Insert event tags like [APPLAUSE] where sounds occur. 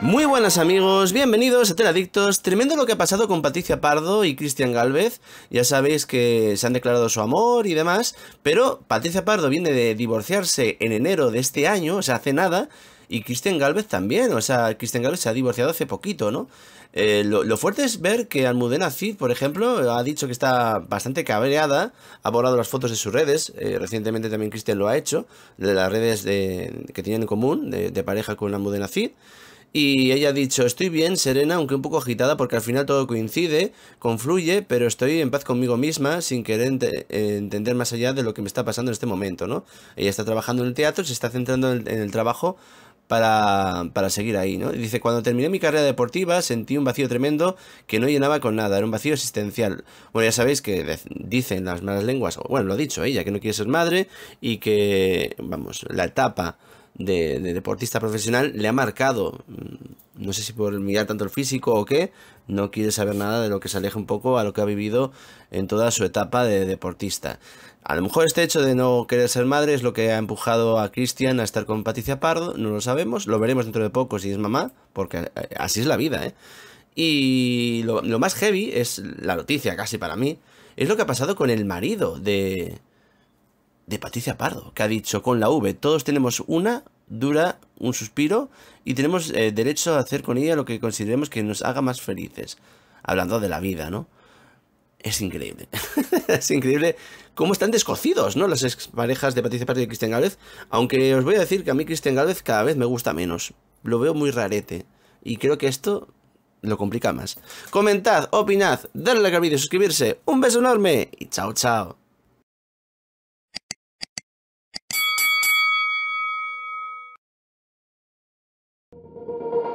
Muy buenas amigos, bienvenidos a Teladictos. Tremendo lo que ha pasado con Patricia Pardo y Cristian Galvez. Ya sabéis que se han declarado su amor y demás, pero Patricia Pardo viene de divorciarse en enero de este año, o sea, hace nada, y Cristian Galvez también, o sea, Cristian Galvez se ha divorciado hace poquito, ¿no? Eh, lo, fuerte es ver que Almudena Cid, por ejemplo, ha dicho que está bastante cabreada, ha borrado las fotos de sus redes, eh, recientemente también Cristian lo ha hecho, de las redes que tienen en común de, de pareja con Almudena Cid. Y ella ha dicho, estoy bien, serena, aunque un poco agitada porque al final todo coincide, confluye, pero estoy en paz conmigo misma sin querer eh, entender más allá de lo que me está pasando en este momento, ¿no? Ella está trabajando en el teatro, se está centrando en el, trabajo para, para, seguir ahí, ¿no? Dice, cuando terminé mi carrera deportiva sentí un vacío tremendo que no llenaba con nada, era un vacío existencial. Bueno, ya sabéis que dicen las malas lenguas, bueno, lo ha dicho ella, que no quiere ser madre y que, vamos, la etapa de, deportista profesional le ha marcado. Mm, no sé si por mirar tanto el físico o qué, no quiere saber nada de lo que se aleja un poco a lo que ha vivido en toda su etapa de deportista. A lo mejor este hecho de no querer ser madre es lo que ha empujado a Cristian a estar con Patricia Pardo, no lo sabemos, lo veremos dentro de poco si es mamá, porque así es la vida, ¿eh? Y lo, más heavy es la noticia, casi para mí, es lo que ha pasado con el marido de, de Patricia Pardo, que ha dicho con la V, todos tenemos una dura un suspiro y tenemos eh, derecho a hacer con ella lo que consideremos que nos haga más felices. Hablando de la vida, ¿no? Es increíble. [LAUGHS] es increíble cómo están descocidos, ¿no? Las parejas de Patricia Pardo y Cristian Gálvez. Aunque os voy a decir que a mí Cristian Gálvez cada vez me gusta menos. Lo veo muy rarete. Y creo que esto lo complica más. Comentad, opinad, darle like al vídeo, suscribirse. Un beso enorme y chao, chao. Thank you.